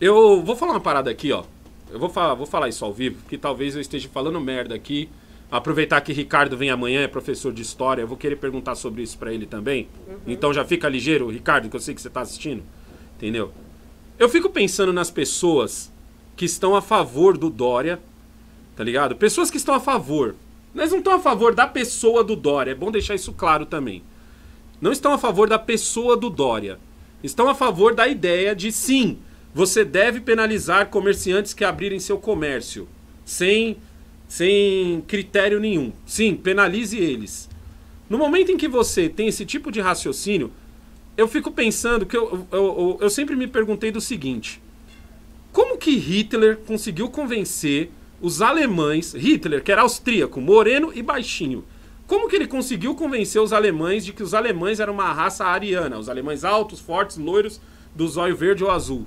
Eu vou falar uma parada aqui, ó. Eu vou falar, vou falar isso ao vivo, porque talvez eu esteja falando merda aqui. Aproveitar que Ricardo vem amanhã, é professor de história, eu vou querer perguntar sobre isso para ele também. Uhum. Então já fica ligeiro, Ricardo, que eu sei que você tá assistindo. Entendeu? Eu fico pensando nas pessoas que estão a favor do Dória, tá ligado? Pessoas que estão a favor. Mas não estão a favor da pessoa do Dória, é bom deixar isso claro também. Não estão a favor da pessoa do Dória. Estão a favor da ideia de sim, você deve penalizar comerciantes que abrirem seu comércio sem, sem critério nenhum. Sim, penalize eles. No momento em que você tem esse tipo de raciocínio, eu fico pensando que eu, eu, eu, eu sempre me perguntei do seguinte: como que Hitler conseguiu convencer os alemães, Hitler, que era austríaco, moreno e baixinho, como que ele conseguiu convencer os alemães de que os alemães eram uma raça ariana, os alemães altos, fortes, loiros, do zóio verde ou azul?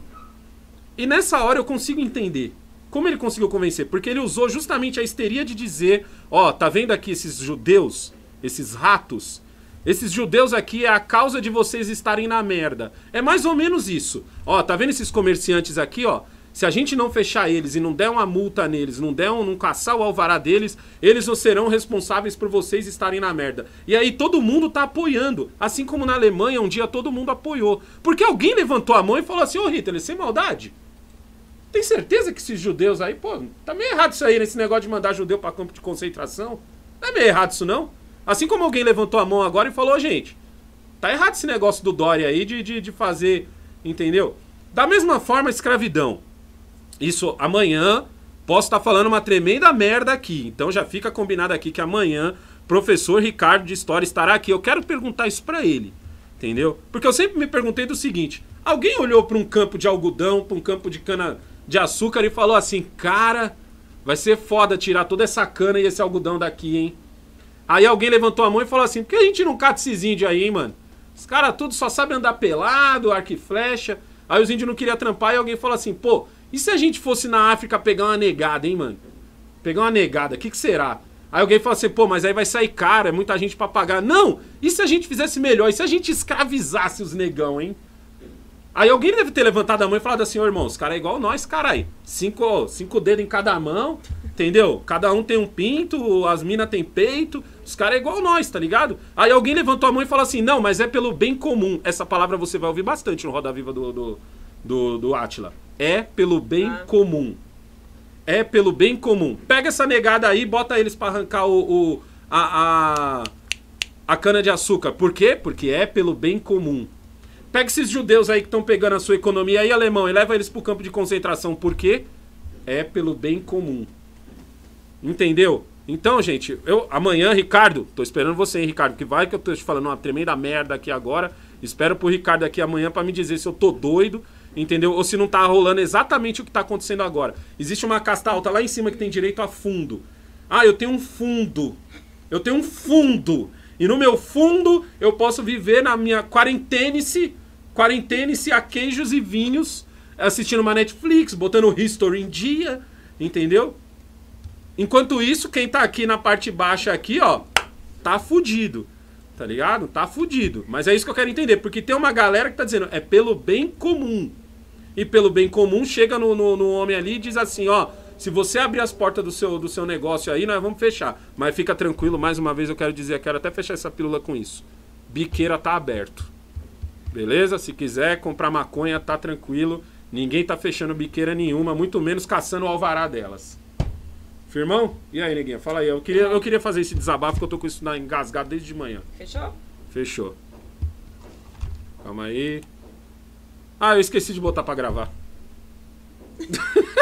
E nessa hora eu consigo entender como ele conseguiu convencer? Porque ele usou justamente a histeria de dizer: ó, oh, tá vendo aqui esses judeus, esses ratos? Esses judeus aqui é a causa de vocês estarem na merda. É mais ou menos isso. Ó, tá vendo esses comerciantes aqui, ó? Se a gente não fechar eles e não der uma multa neles, não der um, não caçar o alvará deles, eles não serão responsáveis por vocês estarem na merda. E aí todo mundo tá apoiando, assim como na Alemanha um dia todo mundo apoiou. Porque alguém levantou a mão e falou assim: "Ô oh, Hitler, sem é maldade, tem certeza que esses judeus aí, pô, tá meio errado isso aí, nesse né? negócio de mandar judeu para campo de concentração? Não é meio errado isso não? Assim como alguém levantou a mão agora e falou, gente, tá errado esse negócio do Dória aí de, de, de fazer, entendeu? Da mesma forma, escravidão. Isso amanhã posso estar tá falando uma tremenda merda aqui. Então já fica combinado aqui que amanhã professor Ricardo de História estará aqui. Eu quero perguntar isso para ele, entendeu? Porque eu sempre me perguntei do seguinte: alguém olhou para um campo de algodão, para um campo de cana de açúcar e falou assim: Cara, vai ser foda tirar toda essa cana e esse algodão daqui, hein? Aí alguém levantou a mão e falou assim: Por que a gente não cata esses índios aí, hein, mano? Os caras tudo só sabem andar pelado, arco e flecha. Aí os índios não queriam trampar e alguém falou assim: Pô, e se a gente fosse na África pegar uma negada, hein, mano? Pegar uma negada, o que, que será? Aí alguém falou assim, pô, mas aí vai sair caro, é muita gente para pagar. Não! E se a gente fizesse melhor? E se a gente escravizasse os negão, hein? Aí alguém deve ter levantado a mão e falado assim, ô irmão, os caras é igual nós, caralho. Cinco, cinco dedos em cada mão, entendeu? Cada um tem um pinto, as minas tem peito, os caras é igual nós, tá ligado? Aí alguém levantou a mão e falou assim, não, mas é pelo bem comum. Essa palavra você vai ouvir bastante no Roda Viva do, do, do, do Atila. É pelo bem ah. comum. É pelo bem comum. Pega essa negada aí, bota eles para arrancar o, o a, a, a cana de açúcar. Por quê? Porque é pelo bem comum. Pega esses judeus aí que estão pegando a sua economia aí, alemão, e leva eles para o campo de concentração. Por quê? É pelo bem comum. Entendeu? Então, gente, eu amanhã, Ricardo, tô esperando você, hein, Ricardo, que vai que eu tô te falando uma tremenda merda aqui agora. Espero pro Ricardo aqui amanhã para me dizer se eu tô doido, entendeu? Ou se não tá rolando exatamente o que tá acontecendo agora. Existe uma casta alta lá em cima que tem direito a fundo. Ah, eu tenho um fundo. Eu tenho um fundo. E no meu fundo eu posso viver na minha quarentenice quarentene-se a queijos e vinhos, assistindo uma Netflix, botando history em dia, entendeu? Enquanto isso, quem tá aqui na parte baixa aqui, ó, tá fudido. Tá ligado? Tá fudido. Mas é isso que eu quero entender, porque tem uma galera que tá dizendo, é pelo bem comum. E pelo bem comum, chega no, no, no homem ali e diz assim, ó, se você abrir as portas do seu, do seu negócio aí, nós vamos fechar. Mas fica tranquilo, mais uma vez eu quero dizer, eu quero até fechar essa pílula com isso. Biqueira tá aberto. Beleza? Se quiser comprar maconha, tá tranquilo. Ninguém tá fechando biqueira nenhuma, muito menos caçando o alvará delas. Firmão? E aí, neguinha? Fala aí. Eu queria, eu queria fazer esse desabafo porque eu tô com isso engasgado desde de manhã. Fechou? Fechou. Calma aí. Ah, eu esqueci de botar pra gravar.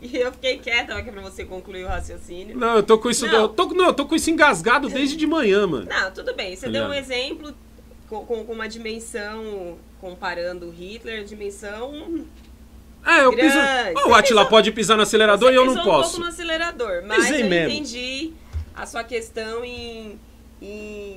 E eu fiquei quieta aqui pra você concluir o raciocínio. Não, eu tô com isso. Não, eu tô, não, eu tô com isso engasgado desde de manhã, mano. Não, tudo bem. Você Aliás. deu um tá exemplo com, com, uma dimensão, comparando Hitler, dimensão é, eu piso. Oh, o Atila pisou, pode pisar no acelerador e eu não posso. Um pouco no acelerador, mas Pisei eu mesmo. entendi a sua questão em, em,